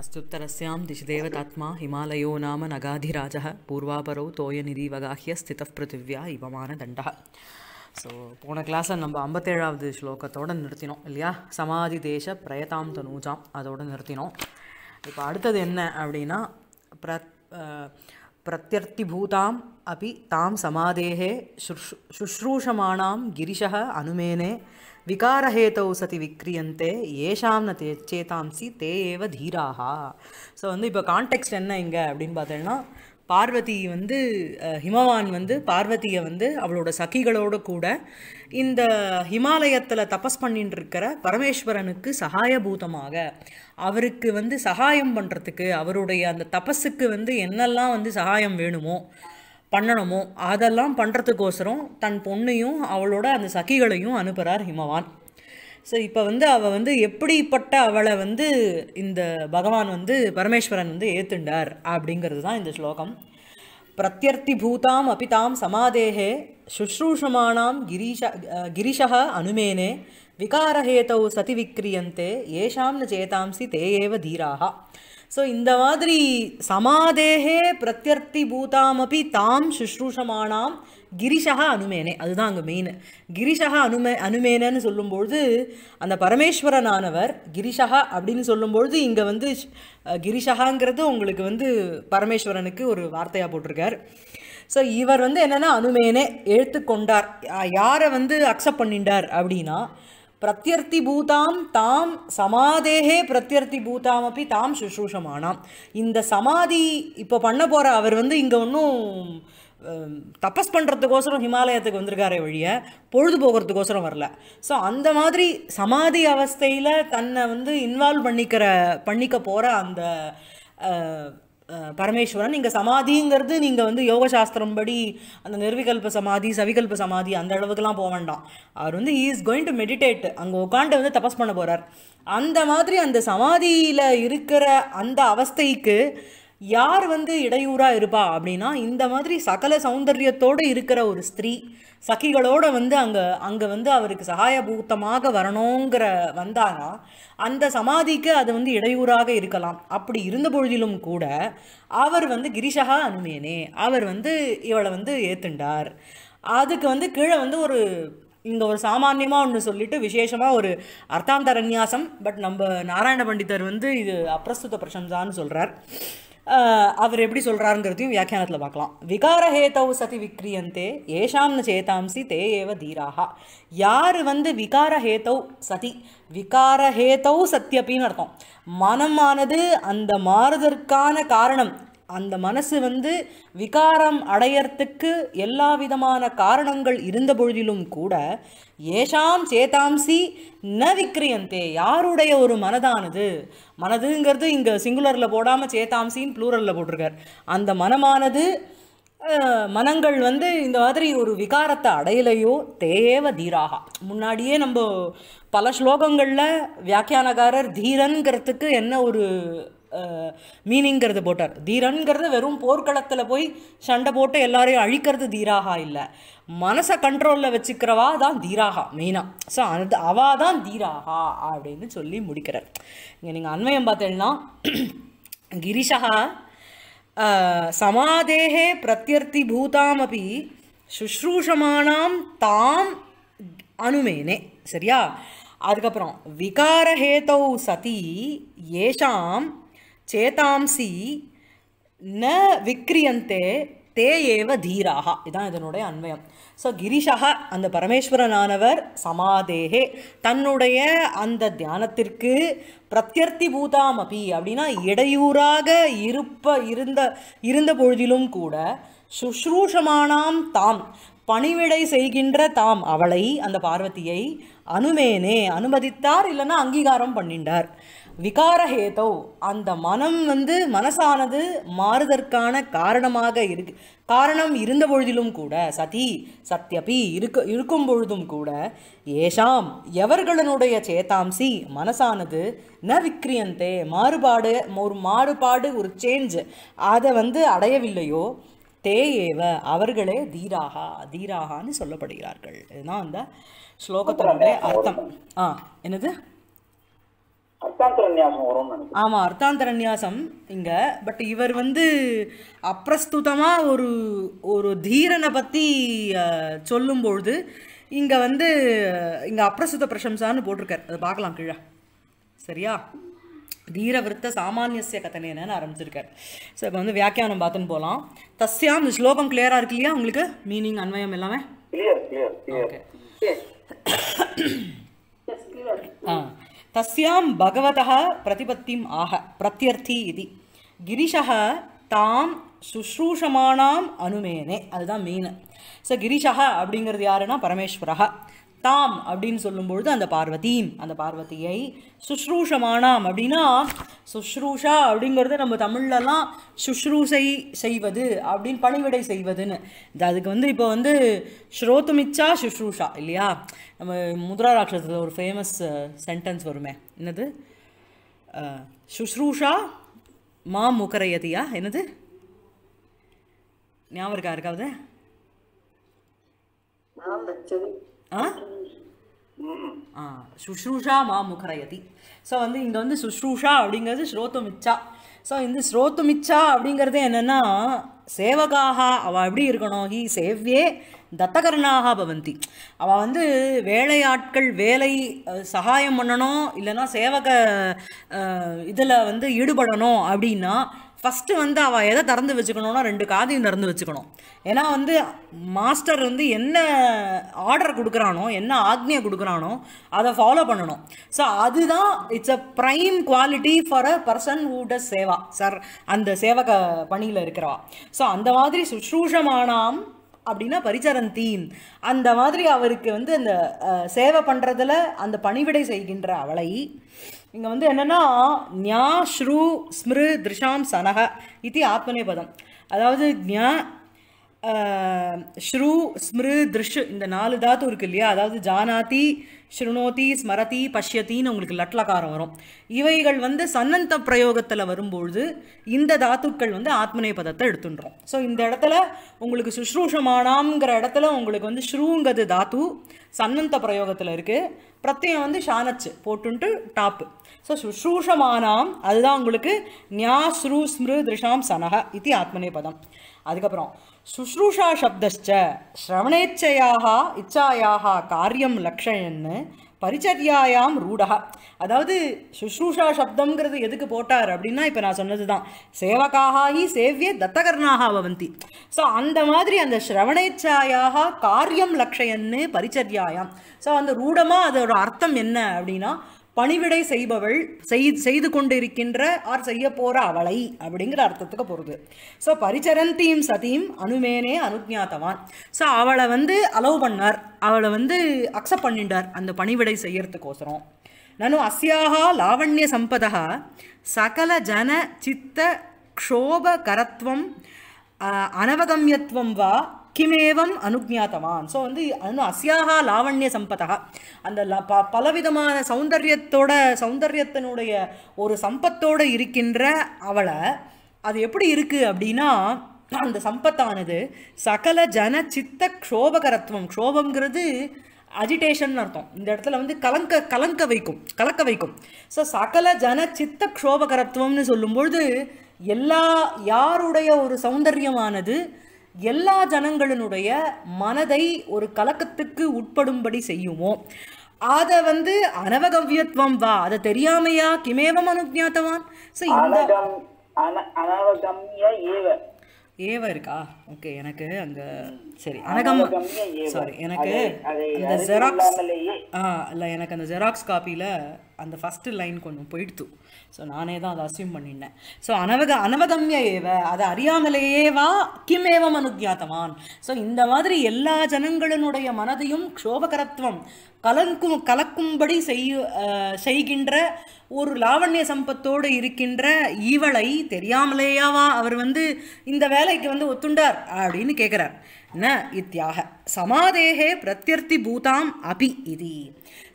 अस्तुत्तरस्यां दिशदेवतात्मा हिमालयो नाम नगाधिराजः पूर्वापरौ तोयनिधिवगाह्य स्थितः இவமான इवमानदण्डः ஸோ போன கிளாஸில் நம்ம ஐம்பத்தேழாவது ஸ்லோகத்தோடு நிறுத்தினோம் இல்லையா சமாதி தேச பிரயதாம் தனூஜாம் அதோடு நிறுத்தினோம் இப்போ அடுத்தது என்ன அப்படின்னா பிரத்யர்த்தி பூதாம் அப்படி தாம் சமாதேகே சுஷ் சுஷ்ரூஷமானாம் கிரிஷ அனுமேனே விகாரஹேதௌ சதி விக்ரியந்தே ஏஷாம் ந தே சேதாம்சி தே ஏவ தீராகா ஸோ வந்து இப்போ கான்டெக்ட் என்ன இங்கே அப்படின்னு பார்த்தோன்னா பார்வதி வந்து ஹிமவான் வந்து பார்வதியை வந்து அவளோட சகிகளோடு கூட இந்த ஹிமாலயத்தில் தபஸ் பண்ணிட்டு இருக்கிற பரமேஸ்வரனுக்கு சகாயபூதமாக அவருக்கு வந்து சகாயம் பண்ணுறதுக்கு அவருடைய அந்த தபஸுக்கு வந்து என்னெல்லாம் வந்து சகாயம் வேணுமோ பண்ணணுமோ அதெல்லாம் பண்ணுறதுக்கோசரம் தன் பொண்ணையும் அவளோட அந்த சகிகளையும் அனுப்புகிறார் ஹிமவான் ஸோ இப்போ வந்து அவள் வந்து எப்படிப்பட்ட அவளை வந்து இந்த பகவான் வந்து பரமேஸ்வரன் வந்து ஏத்துண்டார் அப்படிங்கிறது தான் இந்த ஸ்லோகம் பிரத்யர்த்தி பூதாம் அபிதாம் சமாதேகே சுஷ்ரூஷமானாம் கிரீஷ கிரீஷக அனுமேனே விகாரஹேதௌ சதி விக்ரியந்தே ஏஷாம் ந சேதாம்சி தேயேவ தீராகா ஸோ இந்த மாதிரி சமாதேகே பிரத்யர்த்தி அப்படி தாம் சுஷ்ரூஷமானாம் கிரிஷா அனுமேனே அதுதான் அங்கே மெயின் கிரிஷா அனுமே அனுமேனன்னு சொல்லும்பொழுது அந்த பரமேஸ்வரனானவர் கிரிஷா அப்படின்னு சொல்லும்பொழுது இங்கே வந்து கிரிஷகாங்கிறது உங்களுக்கு வந்து பரமேஸ்வரனுக்கு ஒரு வார்த்தையாக போட்டிருக்கார் ஸோ இவர் வந்து என்னென்னா அனுமேனே எழுத்து கொண்டார் யாரை வந்து அக்செப்ட் பண்ணிட்டார் அப்படின்னா பிரத்யர்த்தி பூதாம் தாம் சமாதேகே பூதாம் அப்படி தாம் சுஷ்ரூஷமானாம் இந்த சமாதி இப்போ பண்ண போகிற அவர் வந்து இங்கே ஒன்றும் தபஸ் பண்ணுறதுக்கோசரம் ஹிமாலயத்துக்கு வந்திருக்காரே வழிய பொழுது போகிறதுக்கோசரம் வரல ஸோ அந்த மாதிரி சமாதி அவஸ்தையில் தன்னை வந்து இன்வால்வ் பண்ணிக்கிற பண்ணிக்க போகிற அந்த பரமேஸ்வரன் இங்கே சமாதிங்கிறது நீங்கள் வந்து யோக படி அந்த நிர்விகல்ப சமாதி சவிகல்ப சமாதி அந்த அளவுக்குலாம் போக வேண்டாம் அவர் வந்து இஸ் கோயிங் டு மெடிடேட் அங்கே உட்காந்து வந்து தபஸ் பண்ண போகிறார் அந்த மாதிரி அந்த சமாதியில் இருக்கிற அந்த அவஸ்தைக்கு யார் வந்து இடையூறாக இருப்பா அப்படின்னா இந்த மாதிரி சகல சௌந்தர்யத்தோடு இருக்கிற ஒரு ஸ்திரீ சகிகளோடு வந்து அங்கே அங்கே வந்து அவருக்கு சகாயபூத்தமாக வரணுங்கிற வந்தானா அந்த சமாதிக்கு அது வந்து இடையூறாக இருக்கலாம் அப்படி இருந்த பொழுதிலும் கூட அவர் வந்து கிரிஷகா அனுமேனே அவர் வந்து இவளை வந்து ஏற்றுண்டார் அதுக்கு வந்து கீழே வந்து ஒரு இந்த ஒரு சாமானியமாக ஒன்று சொல்லிட்டு விசேஷமாக ஒரு அர்த்தாந்தரநியாசம் பட் நம்ம நாராயண பண்டிதர் வந்து இது அப்பிரஸ்துத பிரசம்சான்னு சொல்கிறார் அவர் எப்படி சொல்கிறாருங்கிறதையும் வியாக்கியானத்தில் பார்க்கலாம் விகாரஹேதவு சதி விக்ரியந்தே ஏஷாம்னு சேதாம்சி தே ஏவ தீராகா யார் வந்து விகாரஹேதவ் சதி விகாரஹேதவ் சத்தியப்பின்னு அர்த்தம் மனமானது அந்த மாறுதற்கான காரணம் அந்த மனசு வந்து விகாரம் அடையறத்துக்கு எல்லா விதமான காரணங்கள் இருந்த பொழுதிலும் கூட ஏஷாம் சேதாம்சி ந விக்ரியந்தே யாருடைய ஒரு மனதானது மனதுங்கிறது இங்கே சிங்குலரில் போடாமல் சேதாம்சின்னு ப்ளூரலில் போட்டிருக்கார் அந்த மனமானது மனங்கள் வந்து இந்த மாதிரி ஒரு விகாரத்தை அடையலையோ தேவ தீராகா முன்னாடியே நம்ம பல ஸ்லோகங்களில் வியாக்கியானகாரர் தீரன்கிறதுக்கு என்ன ஒரு மீனிங்கிறது போட்டார் தீரன்கிறது வெறும் போர்க்களத்தில் போய் சண்டை போட்டு எல்லாரையும் அழிக்கிறது தீராகா இல்லை மனசை கண்ட்ரோலில் வச்சுக்கிறவா தான் தீராகா மெயினாக ஸோ அது அவா தான் தீராகா அப்படின்னு சொல்லி முடிக்கிறார் இங்கே நீங்கள் அண்மையம் பார்த்தீங்கன்னா கிரிஷா சமாதேகே பிரத்யர்த்தி பூதாமபி சுஷ்ரூஷமானாம் தாம் அனுமேனே சரியா அதுக்கப்புறம் விகாரஹேதௌ சதி ஏஷாம் சேதாம்சி ந விக்ரியந்தே தே ஏவ தீராக இதான் இதனுடைய அன்வயம் ஸோ கிரிஷாக அந்த பரமேஸ்வரனானவர் சமாதேகே தன்னுடைய அந்த தியானத்திற்கு பிரத்யர்த்தி பூதாம் அப்பி அப்படின்னா இடையூறாக இருப்ப இருந்த இருந்த பொழுதிலும் கூட சுஷ்ரூஷமானாம் தாம் பணிவிடை செய்கின்ற தாம் அவளை அந்த பார்வதியை அனுமேனே அனுமதித்தார் இல்லைன்னா அங்கீகாரம் பண்ணிண்டார் விகாரஹேதோ அந்த மனம் வந்து மனசானது மாறுதற்கான காரணமாக இருக்கு காரணம் இருந்த பொழுதிலும் கூட சதி சத்யபி இருக்க இருக்கும் பொழுதும் கூட ஏஷாம் எவர்களுடைய சேதாம்சி மனசானது ந விக்ரியந்தே மாறுபாடு ஒரு மாறுபாடு ஒரு சேஞ்ச் அதை வந்து அடையவில்லையோ தே ஏவ அவர்களே தீராகா தீராகான்னு சொல்லப்படுகிறார்கள் இதுதான் அந்த ஸ்லோகத்தினுடைய அர்த்தம் ஆ என்னது ஆமாம் அர்த்தாந்தர நியாசம் இங்கே பட் இவர் வந்து அப்பிரஸ்துதமாக ஒரு ஒரு தீரனை பற்றி சொல்லும்பொழுது இங்கே வந்து இங்கே அப்பிரசுத பிரசம்சான்னு போட்டிருக்கார் அதை பார்க்கலாம் கீழே சரியா தீரவிருத்த சாமானியசிய கதனேனு ஆரம்பிச்சிருக்கார் ஸோ இப்போ வந்து வியாக்கியானம் பார்த்துன்னு போகலாம் தஸ்யாம் இந்த ஸ்லோகம் கிளியராக இருக்கு இல்லையா உங்களுக்கு மீனிங் அன்வயம் எல்லாமே ஓகே ஆ தஸ்யாம் भगवतः பிரதிபத்திம் ஆக பிரத்யர்த்தி இது கிரிஷா தாம் சுஷ்ரூஷமானாம் அனுமேனே அதுதான் மெயின் ஸோ கிரிஷா அப்படிங்கிறது யாருன்னா பரமேஸ்வரா தாம் அப்படின்னு சொல்லும்பொழுது அந்த பார்வதி அந்த பார்வதியை சுஷ்ரூஷமானாம் அப்படின்னா சுஷ்ரூஷா அப்படிங்கிறது நம்ம தமிழ்லலாம் சுஷ்ரூஷை செய்வது அப்படின்னு பணிவிடை செய்வதுன்னு அதுக்கு வந்து இப்போ வந்து ஸ்ரோத்துமிச்சா சுஷ்ரூஷா இல்லையா நம்ம முதராராட்சத்தில் ஒரு ஃபேமஸ் சென்டென்ஸ் வருமே என்னது சுஷ்ரூஷா மா முகரையதியா என்னது ஞாபகம் இருக்கா இருக்காவது சுஷ்ரூஷா மா முகரயதி ஸோ வந்து இங்கே வந்து சுஷ்ரூஷா அப்படிங்கிறது ஸ்ரோத்துமிச்சா ஸோ இந்த ஸ்ரோத்துமிச்சா அப்படிங்கிறது என்னென்னா சேவகாக அவள் எப்படி இருக்கணும் ஹி சேவ்யே தத்தகர்ணாக பவந்தி அவள் வந்து வேலையாட்கள் வேலை சகாயம் பண்ணணும் இல்லைன்னா சேவக இதில் வந்து ஈடுபடணும் அப்படின்னா ஃபஸ்ட்டு வந்து அவள் எதை திறந்து வச்சுக்கணும்னா ரெண்டு காதையும் திறந்து வச்சுக்கணும் ஏன்னா வந்து மாஸ்டர் வந்து என்ன ஆர்டர் கொடுக்குறானோ என்ன ஆக்னியை கொடுக்குறானோ அதை ஃபாலோ பண்ணணும் ஸோ அதுதான் it's a prime quality for a person who does seva sir அந்த சேவக பணியில் இருக்கிறவா ஸோ அந்த மாதிரி சுஷ்ரூஷமானாம் அப்படின்னா பரிச்சரந்தி அந்த மாதிரி அவருக்கு வந்து அந்த சேவை பண்ணுறதுல அந்த பணிவிடை செய்கின்ற அவளை இங்கே வந்து என்னென்னா ஞா ஸ்ரூ ஸ்மிரு திருஷாம் சனக ஆத்மனே பதம் அதாவது ஞா ஸ்ரூ ஸ்மிரு திருஷ் இந்த நாலு தாத்து இருக்கு இல்லையா அதாவது ஜானாதி ஸ்ருணோதி ஸ்மரதி பஷ்யத்தின்னு உங்களுக்கு லட்லகாரம் வரும் இவைகள் வந்து சன்னந்த பிரயோகத்தில் வரும்பொழுது இந்த தாத்துக்கள் வந்து ஆத்மனை பதத்தை எடுத்துன்றோம் ஸோ இந்த இடத்துல உங்களுக்கு சுஷ்ரூஷமானாம்ங்கிற இடத்துல உங்களுக்கு வந்து ஸ்ரூங்கிறது தாத்து சன்னந்த பிரயோகத்தில் இருக்குது பிரத்தியம் வந்து ஷானச்சு போட்டுன்ட்டு டாப்பு ஸோ சுஷ்ரூஷமானாம் அதுதான் உங்களுக்கு ஞா ஸ்ரூ ஸ்மிரு திருஷாம் சனக இத்தி ஆத்மனே பதம் அதுக்கப்புறம் சுஷ்ரூஷா சப்தஸ்ச சிரவணேச்சையாக இச்சாயாக காரியம் லக்ஷயன்னு பரிச்சரியாயாம் ரூடா அதாவது சுஷ்ரூஷா சப்தங்கிறது எதுக்கு போட்டார் அப்படின்னா இப்போ நான் சொன்னது தான் சேவகாகி சேவிய தத்தகர்ணாக பவந்தி ஸோ அந்த மாதிரி அந்த சிரவணேச்சாயாக காரியம் லக்ஷயன்னு பரிச்சரியாயாம் ஸோ அந்த ரூடமாக அதோட அர்த்தம் என்ன அப்படின்னா பணிவிடை செய்பவள் செய்து கொண்டு இருக்கின்ற ஆர் செய்ய போற அவளை அப்படிங்கிற அர்த்தத்துக்கு போகிறது ஸோ பரிச்சரந்தீம் சதீம் அனுமேனே அனுஜாத்தவான் ஸோ அவளை வந்து அலோவ் பண்ணார் அவளை வந்து அக்செப்ட் பண்ணிட்டார் அந்த பணிவிடை செய்யறதுக்கோசரம் நனு அஸ்யாகா லாவண்ய சம்பதா சகல ஜன சித்த க்ஷோபகரத்வம் அனவகமியத்துவம் வா கிமேவம் அனுஜாத்தவான் ஸோ வந்து அனு அஸ்யாகா லாவண்ய சம்பதா அந்த ப பலவிதமான சௌந்தர்யத்தோட சௌந்தர்யத்தினுடைய ஒரு சம்பத்தோடு இருக்கின்ற அவளை அது எப்படி இருக்குது அப்படின்னா அந்த சம்பத்தானது சகல ஜன சித்த க்ஷோபகரத்துவம் க்ஷோபங்கிறது அஜிடேஷன் அர்த்தம் இந்த இடத்துல வந்து கலங்க கலங்க வைக்கும் கலக்க வைக்கும் ஸோ சகல ஜன சித்த க்ஷோபகரத்துவம்னு சொல்லும்பொழுது எல்லா யாருடைய ஒரு சௌந்தர்யமானது எல்லா ஜனங்களினுடைய மனதை ஒரு கலக்கத்துக்கு உட்படும்படி செய்யுமோ அதை வந்து அனவகவியத்துவம் வா அதை தெரியாமையா கிமேவம் அனுஜாத்தவான் ஏவ இருக்கா ஓகே எனக்கு அங்க சரி அனகம் சாரி எனக்கு அந்த ஜெராக்ஸ் ஆ இல்லை எனக்கு அந்த ஜெராக்ஸ் காப்பியில் அந்த ஃபஸ்ட்டு லைன் கொஞ்சம் போயிடுத்து ஸோ நானே தான் அதை அசியூம் பண்ணிட்டேன் ஸோ அனவக அனவகம்ய ஏவ அதை அறியாமலேயேவா கிமேவம் அனுத்தியாத்தவான் ஸோ இந்த மாதிரி எல்லா ஜனங்களினுடைய மனதையும் க்ஷோபகரத்துவம் கலக்கும் கலக்கும்படி செய்ய செய்கின்ற ஒரு லாவண்ய சம்பத்தோடு இருக்கின்ற ஈவளை தெரியாமலேயாவா அவர் வந்து இந்த வேலைக்கு வந்து ஒத்துண்டார் அப்படின்னு கேட்குறார் ந இத்தியாக சமாதேகே பிரத்யர்த்தி பூதாம் அபி இது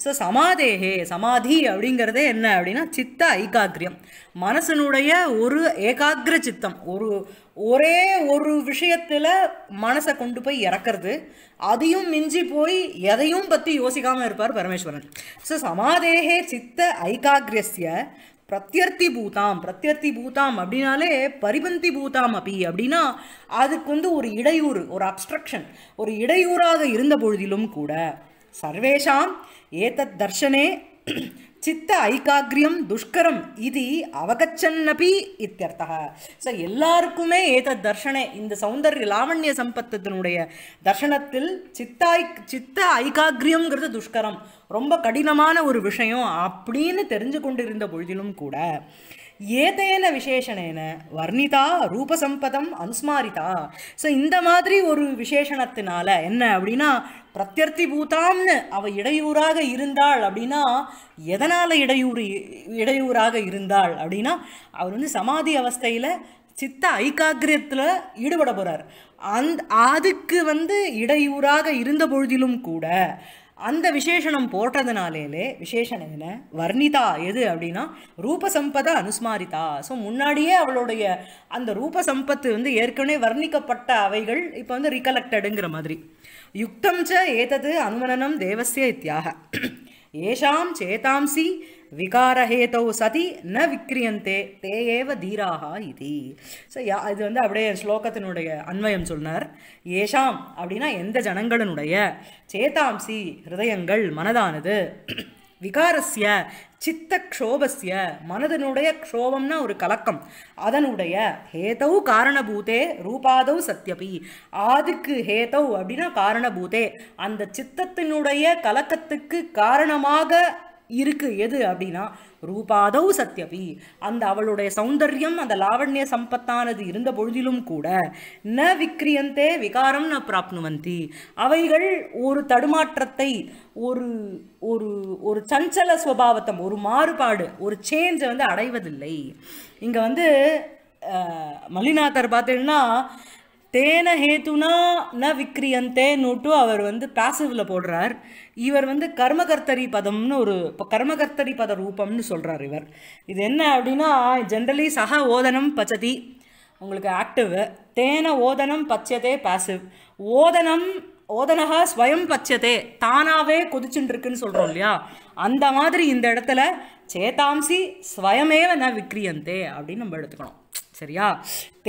ஸோ சமாதேகே சமாதி அப்படிங்கிறதே என்ன அப்படின்னா சித்த ஐகாக்கிரியம் மனசனுடைய ஒரு ஏகாகிர சித்தம் ஒரு ஒரே ஒரு விஷயத்தில் மனசை கொண்டு போய் இறக்கிறது அதையும் மிஞ்சி போய் எதையும் பற்றி யோசிக்காமல் இருப்பார் பரமேஸ்வரன் ஸோ சமாதேகே சித்த ஐகாகிரிய பிரத்யர்த்தி பூதாம் பிரத்யர்த்தி பூதாம் அப்படின்னாலே பரிபந்தி பூதாம் அப்படி அப்படின்னா அதுக்கு வந்து ஒரு இடையூறு ஒரு அப்ஸ்ட்ரக்ஷன் ஒரு இடையூறாக இருந்த பொழுதிலும் கூட சர்வேஷாம் ஏதத் தர்ஷனே சித்த ஐகாகிரியம் துஷ்கரம் இது அவகச்சன்னபி இத்தியர்த்தா ஸோ எல்லாருக்குமே ஏத தர்ஷனே இந்த சௌந்தர்ய லாவண்ய சம்பத்தினுடைய தர்ஷனத்தில் சித்தாய் சித்த ஐகாகிரியம்ங்கிறது துஷ்கரம் ரொம்ப கடினமான ஒரு விஷயம் அப்படின்னு தெரிஞ்சு கொண்டிருந்த பொழுதிலும் கூட ஏதேன விசேஷனேன வர்ணிதா ரூபசம்பதம் அனுஸ்மாரிதா ஸோ இந்த மாதிரி ஒரு விசேஷணத்தினால என்ன அப்படின்னா பிரத்யர்த்தி பூதான்னு அவள் இடையூறாக இருந்தாள் அப்படின்னா எதனால் இடையூறு இடையூறாக இருந்தாள் அப்படின்னா அவர் வந்து சமாதி அவஸ்தையில் சித்த ஐக்காகிரியத்தில் ஈடுபட போகிறார் அந் அதுக்கு வந்து இடையூறாக இருந்த பொழுதிலும் கூட அந்த விசேஷனம் போட்டதுனாலே விசேஷனம் என்ன வர்ணிதா எது அப்படின்னா ரூபசம்பத அனுஸ்மாரிதா ஸோ முன்னாடியே அவளுடைய அந்த ரூபசம்பத்து வந்து ஏற்கனவே வர்ணிக்கப்பட்ட அவைகள் இப்போ வந்து ரீகலெக்டடுங்கிற மாதிரி யுக்தம் ச ஏதது அனுமனனம் தேவசிய இத்தியாக ஏஷாம் சேதாம்சி விகாரஹேதௌ சதி ந விக்ரியந்தே தேவ தீராகா இது ஸோ இது வந்து அப்படியே ஸ்லோகத்தினுடைய அன்வயம் சொன்னார் ஏஷாம் அப்படின்னா எந்த ஜனங்களினுடைய சேதாம்சி ஹிருதயங்கள் மனதானது விகாரஸ்ய சித்த க்ஷோபஸ்ய மனதனுடைய க்ஷோபம்னா ஒரு கலக்கம் அதனுடைய ஹேதௌ காரணபூதே ரூபாதௌ சத்யபி ஆதுக்கு ஹேதௌ அப்படின்னா காரணபூதே அந்த சித்தத்தினுடைய கலக்கத்துக்கு காரணமாக இருக்குது எது அப்படின்னா ரூபாதோ சத்யபி அந்த அவளுடைய சௌந்தர்யம் அந்த லாவண்ய சம்பத்தானது இருந்த பொழுதிலும் கூட ந விக்ரியந்தே விகாரம் ந பிராப்னுவந்தி அவைகள் ஒரு தடுமாற்றத்தை ஒரு ஒரு ஒரு சஞ்சல சுவாவத்தம் ஒரு மாறுபாடு ஒரு சேஞ்சை வந்து அடைவதில்லை இங்கே வந்து மல்லிநாதர் பார்த்தீங்கன்னா தேன ஹேத்துனா ந விக்ரியந்தே நோட்டு அவர் வந்து பேசிவில் போடுறார் இவர் வந்து கர்மகர்த்தரி பதம்னு ஒரு கர்மகர்த்தரி பத ரூபம்னு சொல்கிறார் இவர் இது என்ன அப்படின்னா ஜென்ரலி சக ஓதனம் பச்சதி உங்களுக்கு ஆக்டிவ் தேன ஓதனம் பச்சதே பேசிவ் ஓதனம் ஓதனகா ஸ்வயம் பச்சதே தானாகவே கொதிச்சுட்டுருக்குன்னு சொல்கிறோம் இல்லையா அந்த மாதிரி இந்த இடத்துல சேதாம்சி ஸ்வயமேவ ந விக்ரியந்தே அப்படின்னு நம்ம எடுத்துக்கணும் சரியா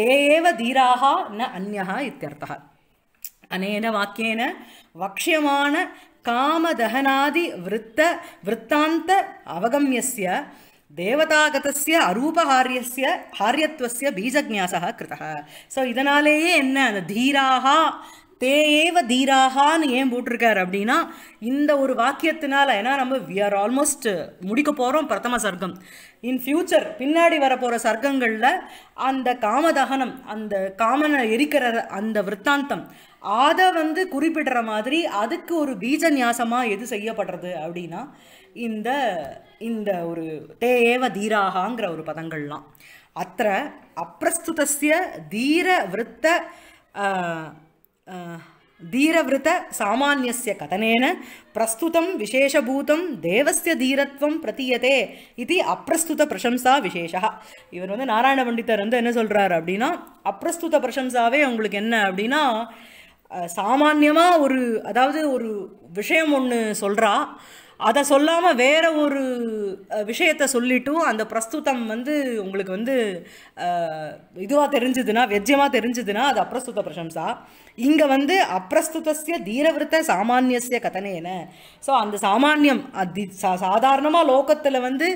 தேவ தீராக ந அந்யா இத்தியர்த்தா அனேன வாக்கியன வக்ஷியமான காமதகனாதி விரத்த விரத்தாந்த அவகமியஸ்ய தேவதாகதஸ்ய அரூபஹாரியஸ்ய ஹாரியத்துவஸ்ய பீஜக்ஞாசா கிருத்த ஸோ இதனாலேயே என்ன அந்த தீராக தேயேவ தீராகான்னு ஏன் போட்டிருக்காரு அப்படின்னா இந்த ஒரு வாக்கியத்தினால ஏன்னா நம்ம வி ஆர் ஆல்மோஸ்ட் முடிக்க போகிறோம் பிரதம சர்க்கம் இன் ஃபியூச்சர் பின்னாடி வரப்போகிற சர்க்கங்களில் அந்த காமதகனம் அந்த காமனை எரிக்கிற அந்த விற்த்தாந்தம் அதை வந்து குறிப்பிடுற மாதிரி அதுக்கு ஒரு பீஜ நியாசமாக எது செய்யப்படுறது அப்படின்னா இந்த இந்த ஒரு தேவ தீராகாங்கிற ஒரு பதங்கள்லாம் அத்த அப்பிரஸ்துதஸ்ய தீர விற்த धीरवृतसामान्यस्य கதனேன பிரஸ்துதம் விசேஷபூதம் தேவஸ்ய தீரத்வம் பிரதியதே இது அப்பிரஸ்துத பிரசம்சா விசேஷா இவர் வந்து நாராயண பண்டிதர் வந்து என்ன சொல்கிறார் அப்படின்னா அப்பிரஸ்துத பிரசம்சாவே உங்களுக்கு என்ன அப்படின்னா சாமான்யமாக ஒரு அதாவது ஒரு விஷயம் ஒன்று சொல்கிறா அதை சொல்லாமல் வேற ஒரு விஷயத்தை சொல்லிட்டும் அந்த பிரஸ்துத்தம் வந்து உங்களுக்கு வந்து இதுவாக தெரிஞ்சதுன்னா வெஜ்ஜியமாக தெரிஞ்சதுன்னா அது அப்பிரஸ்துத பிரசம்சா இங்கே வந்து அப்பிரஸ்துதஸ்ய தீரவிருத்த சாமானியஸ்ய கதனேன ஸோ அந்த சாமானியம் அது சா சாதாரணமாக லோகத்தில் வந்து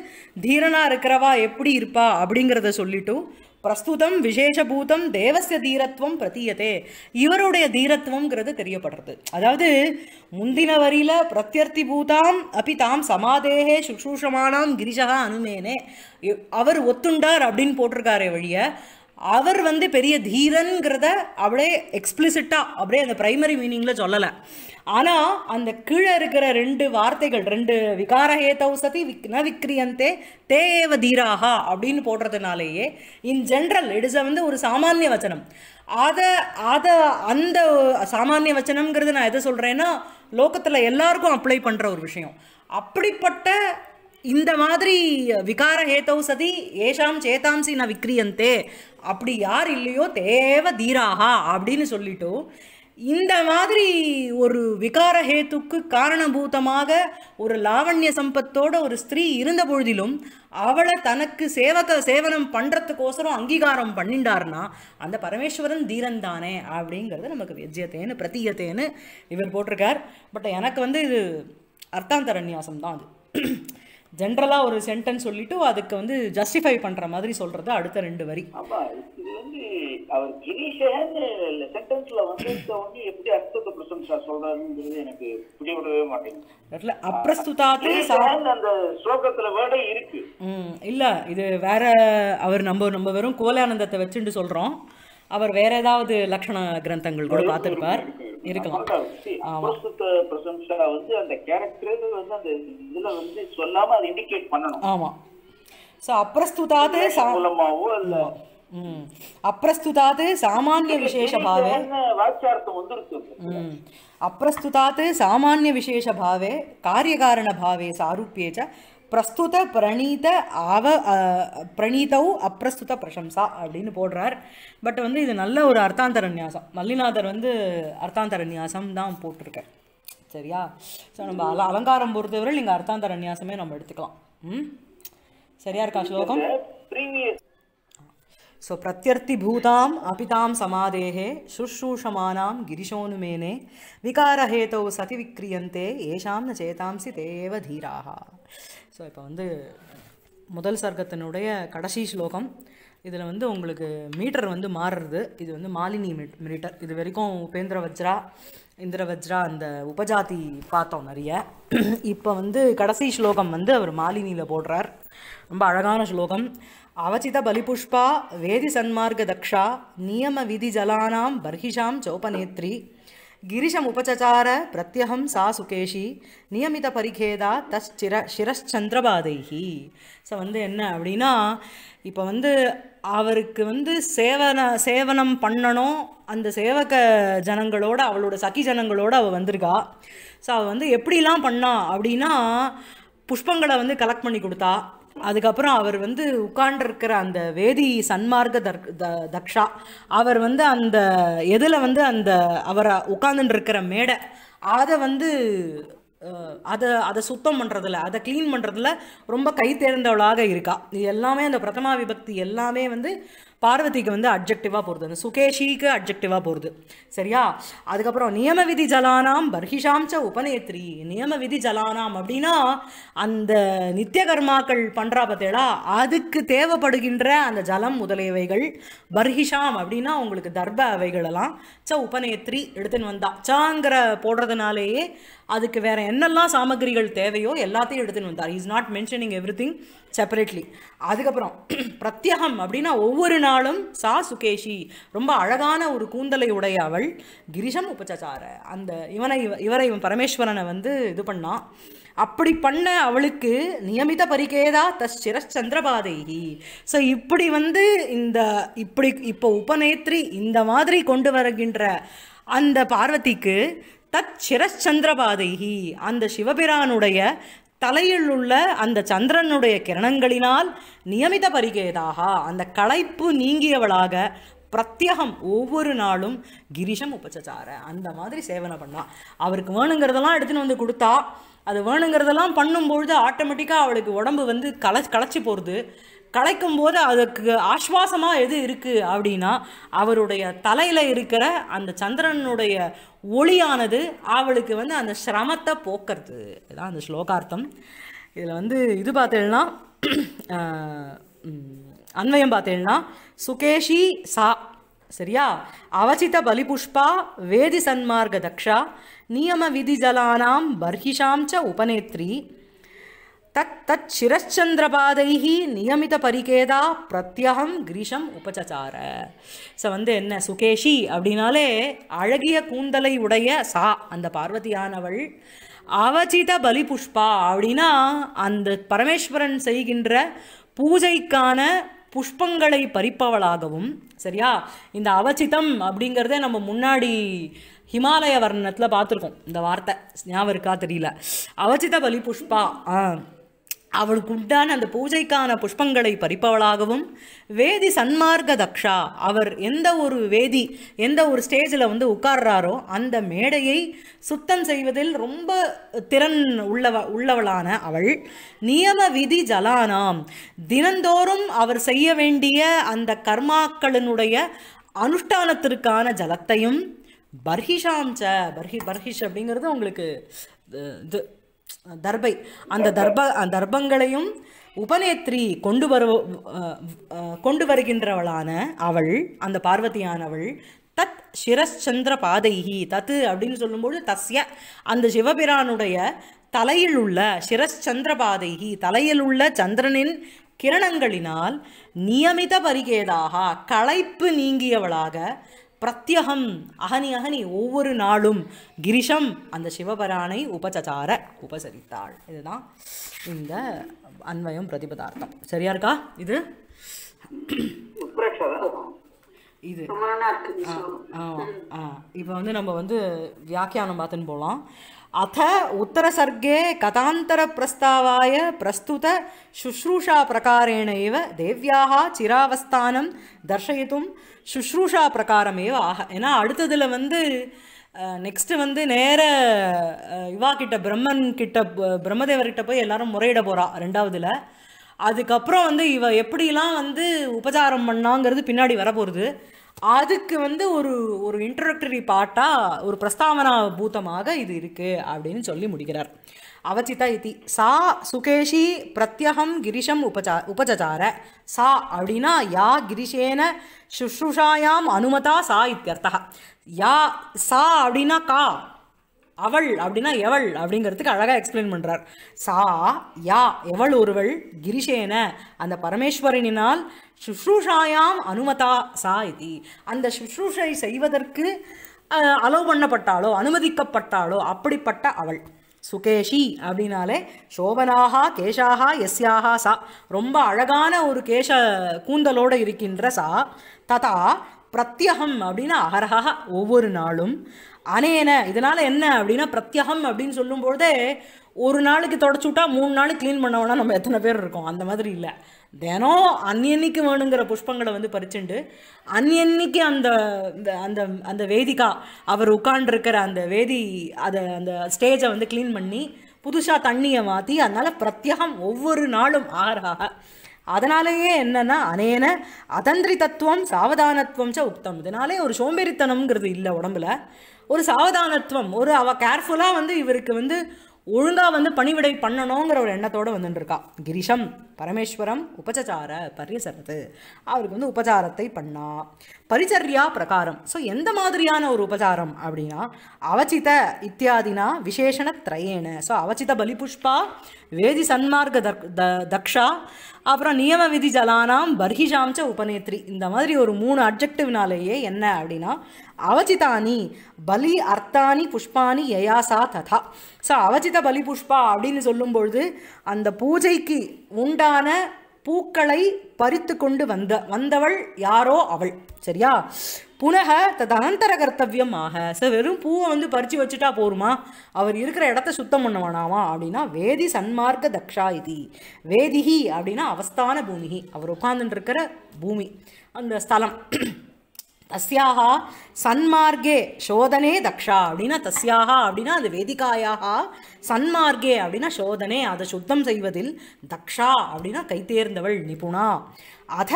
தீரனாக இருக்கிறவா எப்படி இருப்பா அப்படிங்கிறத சொல்லிட்டும் பிரஸ்துதம் விசேஷபூதம் தேவசிய தீரத்துவம் பிரதியதே இவருடைய தீரத்துவங்கிறது தெரியப்படுறது அதாவது முந்தின வரியில பிரத்யர்த்தி பூதாம் அப்பி தாம் சமாதேகே சுஷ்ரூஷமானாம் கிரிஜகா அனுமேனே அவர் ஒத்துண்டார் அப்படின்னு போட்டிருக்காரே வழிய அவர் வந்து பெரிய தீரன்கிறத அப்படியே எக்ஸ்பிளிசிட்டாக அப்படியே அந்த ப்ரைமரி மீனிங்கில் சொல்லலை ஆனால் அந்த கீழே இருக்கிற ரெண்டு வார்த்தைகள் ரெண்டு விகாரஹேதௌ சதி விக் ந விக்ரியந்தே தேவ தீராகா அப்படின்னு போடுறதுனாலேயே இன் ஜென்ரல் இட் இஸ் வந்து ஒரு சாமானிய வச்சனம் அதை அதை அந்த சாமானிய வச்சனம்ங்கிறது நான் எதை சொல்கிறேன்னா லோகத்தில் எல்லாருக்கும் அப்ளை பண்ணுற ஒரு விஷயம் அப்படிப்பட்ட இந்த மாதிரி விகார ஹேத்தவு சதி ஏஷாம் சேதாம்சி நான் விக்ரியந்தே அப்படி யார் இல்லையோ தேவ தீராகா அப்படின்னு சொல்லிட்டோம் இந்த மாதிரி ஒரு விகார ஹேத்துக்கு காரணபூதமாக ஒரு லாவண்ய சம்பத்தோட ஒரு ஸ்திரீ இருந்த பொழுதிலும் அவளை தனக்கு சேவக சேவனம் பண்ணுறதுக்கோசரம் அங்கீகாரம் பண்ணிண்டார்னா அந்த பரமேஸ்வரன் தீரன் தானே அப்படிங்கிறது நமக்கு வெஜ்ஜியத்தேன்னு பிரதீயத்தேன்னு இவர் போட்டிருக்கார் பட் எனக்கு வந்து இது அர்த்தாந்தரநியாசம் தான் அது ஜென்ரலாக ஒரு சென்டென்ஸ் சொல்லிட்டு அதுக்கு வந்து ஜஸ்டிஃபை பண்ணுற மாதிரி சொல்கிறது அடுத்த ரெண்டு வரி ஆமாம் இது வந்து அவர் கிரீஷன்னு சென்டென்ஸில் வந்து வந்து எப்படி அர்த்தத்தை பிரசம்சா சொல்கிறாருங்கிறது எனக்கு புரியவிடவே மாட்டேங்குது அப்ரஸ்துதாத்து அந்த ஸ்லோகத்தில் வேர்டே இருக்கு ம் இல்லை இது வேற அவர் நம்ம நம்ம வெறும் கோலானந்தத்தை வச்சுட்டு சொல்றோம் அவர் வேற ஏதாவது லக்ஷண கிரந்தங்கள் கூட பார்த்துருப்பார் இருக்கலாம் வந்து அந்த கேரக்டர் வந்து இண்டிகேட் ஆமா ஸோ அப்பிரஸ்துதாது மூலமாவோ சாமானிய விசேஷபாவே வாச்யார்த்தம் வந்திருக்கு அப்பிரஸ்துதாத் சாமானிய விசேஷபாவே காரியகாரணபாவே சாரூப்பியே பிரஸ்துத பிரணீத ஆவ பிரணீதவு அப்பிரஸ்துத பிரசம்சா அப்படின்னு போடுறார் பட் வந்து இது நல்ல ஒரு அர்த்தாந்தர நியாசம் மல்லிநாதர் வந்து அர்த்தாந்தர நியாசம் தான் போட்டிருக்க சரியா ஸோ நம்ம அல அலங்காரம் பொறுத்தவரை நீங்கள் அர்த்தாந்தர நியாசமே நம்ம எடுத்துக்கலாம் ம் சரியா இருக்கா ஸ்லோகம் ஸோ பூதாம் அபிதாம் சமாதேகே சுஷ்ரூஷமானாம் கிரிஷோனுமேனே விகாரஹேதோ சதி விக்ரியந்தே ஏஷாம் ந சேதாம்சி தேவ தீராக ஸோ இப்போ வந்து முதல் சர்க்கத்தினுடைய கடைசி ஸ்லோகம் இதில் வந்து உங்களுக்கு மீட்டர் வந்து மாறுறது இது வந்து மாலினி மீட்டர் இது வரைக்கும் உபேந்திர வஜ்ரா இந்திர வஜ்ரா அந்த உபஜாதி பார்த்தோம் நிறைய இப்போ வந்து கடைசி ஸ்லோகம் வந்து அவர் மாலினியில் போடுறார் ரொம்ப அழகான ஸ்லோகம் அவச்சித பலிபுஷ்பா வேதி சன்மார்க்க தக்ஷா நியம விதி ஜலானாம் பர்ஹிஷாம் சோபநேத்ரி கிரிஷம் గిరిశముపచచార ప్రత్యహం சா சுகேஷி நியமித பரிகேதா தச்சிர சிரச்சந்திரபாதைகி ஸோ வந்து என்ன அப்படின்னா இப்போ வந்து அவருக்கு வந்து சேவன சேவனம் பண்ணணும் அந்த சேவக ஜனங்களோட அவளோட சகி ஜனங்களோட அவள் வந்திருக்கா ஸோ அவள் வந்து எப்படிலாம் பண்ணா அப்படின்னா புஷ்பங்களை வந்து கலெக்ட் பண்ணி கொடுத்தா அதுக்கப்புறம் அவர் வந்து உட்காண்டிருக்கிற அந்த வேதி சன்மார்க்க த தக்ஷா அவர் வந்து அந்த எதில் வந்து அந்த அவரை உட்காந்துட்டுருக்கிற மேடை அதை வந்து அதை அதை சுத்தம் பண்ணுறதுல அதை க்ளீன் பண்ணுறதுல ரொம்ப கை தேர்ந்தவளாக இருக்கா இது எல்லாமே அந்த பிரதமா விபக்தி எல்லாமே வந்து பார்வதிக்கு வந்து அப்ஜெக்டிவாக போகிறது அந்த சுகேஷிக்கு அப்ஜெக்டிவாக போகிறது சரியா அதுக்கப்புறம் நியம விதி ஜலானாம் பர்ஹிஷாம்ச்ச உபநேத்ரி நியம விதி ஜலானாம் அப்படின்னா அந்த நித்திய கர்மாக்கள் பண்ணுறா பார்த்தேடா அதுக்கு தேவைப்படுகின்ற அந்த ஜலம் முதலியவைகள் பர்ஹிஷாம் அப்படின்னா உங்களுக்கு தர்ப அவைகளெல்லாம் ச உபநேத்ரி எடுத்துன்னு வந்தா சாங்கிற போடுறதுனாலேயே அதுக்கு வேறு என்னெல்லாம் சாமகிரிகள் தேவையோ எல்லாத்தையும் எடுத்துன்னு வந்தார் is not mentioning everything separately அதுக்கப்புறம் பிரத்யகம் அப்படின்னா ஒவ்வொரு நாளும் சா சுகேஷி ரொம்ப அழகான ஒரு கூந்தலை உடைய அவள் கிரிஷம் உபச்சசார அந்த இவனை இவரை இவன் பரமேஸ்வரனை வந்து இது பண்ணான் அப்படி பண்ண அவளுக்கு நியமித பரிகேதா தஸ் சிரச்சந்திரபாதைகி ஸோ இப்படி வந்து இந்த இப்படி இப்போ உபநேத்ரி இந்த மாதிரி கொண்டு வருகின்ற அந்த பார்வதிக்கு தத் சிரச்சந்திரபாதேகி அந்த சிவபிரானுடைய தலையில் உள்ள அந்த சந்திரனுடைய கிரணங்களினால் நியமித பரிகேதாக அந்த களைப்பு நீங்கியவளாக பிரத்யகம் ஒவ்வொரு நாளும் கிரிஷம் உபச்சசார அந்த மாதிரி சேவனை பண்ணான் அவருக்கு வேணுங்கிறதெல்லாம் எடுத்துன்னு வந்து கொடுத்தா அது வேணுங்கிறதெல்லாம் பண்ணும்பொழுது ஆட்டோமேட்டிக்காக அவளுக்கு உடம்பு வந்து கலை களைச்சி போகிறது கலைக்கும் போது அதுக்கு ஆஸ்வாசமாக எது இருக்குது அப்படின்னா அவருடைய தலையில் இருக்கிற அந்த சந்திரனுடைய ஒளியானது அவளுக்கு வந்து அந்த சிரமத்தை போக்குறது இதுதான் அந்த ஸ்லோகார்த்தம் இதில் வந்து இது பார்த்தேன்னா அன்வயம் பார்த்தேன்னா சுகேஷி சா சரியா அவசித பலிபுஷ்பா வேதி சன்மார்க தக்ஷா நியம விதி ஜலானாம் பர்ஹிஷாம் ச உபநேத்ரி தத் சிரச்சந்திரபாதைஹி நியமித பரிகேதா பிரத்யகம் கிரீஷம் உபச்சசார ஸோ வந்து என்ன சுகேஷி அப்படின்னாலே அழகிய கூந்தலை உடைய சா அந்த பார்வதியானவள் அவச்சித பலி புஷ்பா அப்படின்னா அந்த பரமேஸ்வரன் செய்கின்ற பூஜைக்கான புஷ்பங்களை பறிப்பவளாகவும் சரியா இந்த அவச்சிதம் அப்படிங்கிறத நம்ம முன்னாடி ஹிமாலய வர்ணத்தில் பார்த்துருக்கோம் இந்த வார்த்தை ஞாபகம் இருக்கா தெரியல அவச்சித பலி புஷ்பா ஆ அவளுக்கு உண்டான அந்த பூஜைக்கான புஷ்பங்களை பறிப்பவளாகவும் வேதி சன்மார்க்க தக்ஷா அவர் எந்த ஒரு வேதி எந்த ஒரு ஸ்டேஜில் வந்து உட்கார்றாரோ அந்த மேடையை சுத்தம் செய்வதில் ரொம்ப திறன் உள்ளவ உள்ளவளான அவள் நியம விதி ஜலானாம் தினந்தோறும் அவர் செய்ய வேண்டிய அந்த கர்மாக்களினுடைய அனுஷ்டானத்திற்கான ஜலத்தையும் பர்ஹிஷாம் ச பர்ஹி பர்ஹிஷ் அப்படிங்கிறது உங்களுக்கு இது தர்பை அந்த தர்ப தர்பங்களையும் உபநேத்ரி கொண்டு வரு கொண்டு வருகின்றவளான அவள் அந்த பார்வதியானவள் தத் சிரச்சந்திர பாதைகி தத்து அப்படின்னு சொல்லும்போது தஸ்ய அந்த சிவபிரானுடைய தலையில் உள்ள சிரச்சந்திர பாதைகி தலையில் உள்ள சந்திரனின் கிரணங்களினால் நியமித பரிகேதாக களைப்பு நீங்கியவளாக பிரத்யகம் அகனி அகனி ஒவ்வொரு நாளும் கிரிஷம் அந்த சிவபரானை உபசச்சார உபசரித்தாள் இதுதான் இந்த அன்வயம் பிரதிபதார்த்தம் சரியா இருக்கா இது இது இப்போ வந்து நம்ம வந்து வியாக்கியானம் பார்த்துன்னு போகலாம் அத்த உத்தரசர்கே கதாந்தர பிரஸ்தாவாய பிரஸ்துத சுஷ்ரூஷா பிரகாரேணைவ தேவியாக சிராவஸ்தானம் தர்ஷயித்தும் சுஷ்ரூஷா பிரகாரமே ஆக ஏன்னா அடுத்ததில் வந்து நெக்ஸ்ட்டு வந்து நேர இவா கிட்ட பிரம்மன் கிட்ட பிரம்மதேவர்கிட்ட போய் எல்லாரும் முறையிட போகிறா ரெண்டாவதில் அதுக்கப்புறம் வந்து இவ எப்படிலாம் வந்து உபச்சாரம் பண்ணாங்கிறது பின்னாடி வரப்போகுது அதுக்கு வந்து ஒரு ஒரு இன்ட்ரடக்டரி பாட்டாக ஒரு பிரஸ்தாவனா பூத்தமாக இது இருக்குது அப்படின்னு சொல்லி முடிக்கிறார் அவச்சித இது சா சுகேஷி பிரத்யகம் கிரிஷம் உபச்சா உபச்சசார சா அப்படின்னா யா கிரிஷேன சுஷ்ருஷாயாம் அனுமதா சா இத்தியர்த்தா யா சா அப்படின்னா கா அவள் அப்படின்னா எவள் அப்படிங்கிறதுக்கு அழகாக எக்ஸ்பிளைன் பண்ணுறார் சா யா எவள் ஒருவள் கிரிஷேன அந்த பரமேஸ்வரனினால் சுஷ்ருஷாயாம் அனுமதா சா இது அந்த சுஷ்ருஷை செய்வதற்கு அலோவ் பண்ணப்பட்டாலோ அனுமதிக்கப்பட்டாலோ அப்படிப்பட்ட அவள் சுகேஷி அப்படின்னாலே சோபனாகா கேஷாகா எஸ்யாகா சா ரொம்ப அழகான ஒரு கேஷ கூந்தலோடு இருக்கின்ற சா ததா பிரத்யகம் அப்படின்னு அகரகா ஒவ்வொரு நாளும் அனேன இதனால் என்ன அப்படின்னா பிரத்யகம் அப்படின்னு சொல்லும்பொழுதே ஒரு நாளைக்கு தொடச்சி விட்டா மூணு நாள் க்ளீன் பண்ணவனா நம்ம எத்தனை பேர் இருக்கோம் அந்த மாதிரி இல்லை தினம் அன்னியன்னைக்கு வேணுங்கிற புஷ்பங்களை வந்து பறிச்சுண்டு அன்னியன்னைக்கு அந்த அந்த அந்த வேதிக்கா அவர் உட்காண்டிருக்கிற அந்த வேதி அதை அந்த ஸ்டேஜை வந்து க்ளீன் பண்ணி புதுசாக தண்ணியை மாற்றி அதனால் பிரத்யேகம் ஒவ்வொரு நாளும் ஆக ஆக அதனாலேயே என்னென்னா அனேன அதந்திரி தத்துவம் சாவதானத்துவம் ச உத்தம் இதனாலே ஒரு சோம்பேறித்தனம்ங்கிறது இல்லை உடம்புல ஒரு சாவதானத்துவம் ஒரு அவ கேர்ஃபுல்லாக வந்து இவருக்கு வந்து ஒழுங்காக வந்து பணிவிடை பண்ணணுங்கிற ஒரு எண்ணத்தோடு வந்துட்டுருக்கா கிரிஷம் பரமேஸ்வரம் உபசச்சார பரிசரது அவருக்கு வந்து உபச்சாரத்தை பண்ணா பரிச்சர்யா பிரகாரம் ஸோ எந்த மாதிரியான ஒரு உபச்சாரம் அப்படின்னா அவச்சித இத்தியாதினா விசேஷண திரையேன ஸோ அவச்சித பலிபுஷ்பா வேதி சன்மார்க்க தக் தக்ஷா அப்புறம் நியம விதி ஜலானாம் பர்ஹிஷாம்ச்ச உபநேத்ரி இந்த மாதிரி ஒரு மூணு அப்ஜெக்டிவ்னாலேயே என்ன அப்படின்னா அவஜிதானி பலி அர்த்தானி புஷ்பானி யயாசா ததா ஸோ அவஜித பலி புஷ்பா அப்படின்னு பொழுது அந்த பூஜைக்கு உண்டான பூக்களை பறித்து கொண்டு வந்த வந்தவள் யாரோ அவள் சரியா புனக ததாந்தர கர்த்தவியம் ஆக சார் வெறும் பூவை வந்து பறித்து வச்சுட்டா போருமா அவர் இருக்கிற இடத்த சுத்தம் பண்ணுவானாமா அப்படின்னா வேதி சன்மார்க்க தக்ஷா இது வேதிகி அப்படின்னா அவஸ்தான பூமிகி அவர் உட்கார்ந்துட்டு பூமி அந்த ஸ்தலம் தஸ்யாக சன்மார்க்கே சோதனே தக்ஷா அப்படின்னா தஸ்யாக அப்படின்னா அது வேதிகாயாக சன்மார்க்கே அப்படின்னா சோதனே அதை சுத்தம் செய்வதில் தக்ஷா அப்படின்னா கைத்தேர்ந்தவள் நிபுணா அத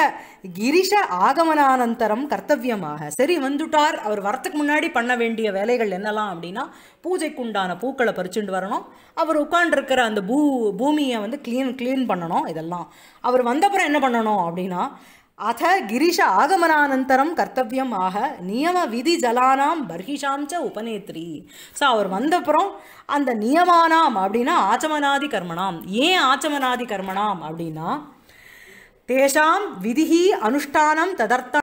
கிரிஷ ஆகமனானந்தரம் கர்த்தவியமாக சரி வந்துட்டார் அவர் வரத்துக்கு முன்னாடி பண்ண வேண்டிய வேலைகள் என்னெல்லாம் அப்படின்னா பூஜைக்குண்டான பூக்களை பறிச்சுட்டு வரணும் அவர் உட்காண்டிருக்கிற அந்த பூ பூமியை வந்து க்ளீன் க்ளீன் பண்ணணும் இதெல்லாம் அவர் வந்தப்புறம் என்ன பண்ணணும் அப்படின்னா அத கிரிஷ ஆகமனானந்தரம் கர்த்தவியம் ஆக நியம விதி ஜலானாம் பர்ஹிஷாம்ச்ச உபநேத்ரி ஸோ அவர் வந்தப்புறம் அந்த நியமானாம் அப்படின்னா ஆச்சமனாதி கர்மனாம் ஏன் ஆச்சமனாதி கர்மனாம் அப்படின்னா तेषां विधिः अनुष्ठानं तदर्थं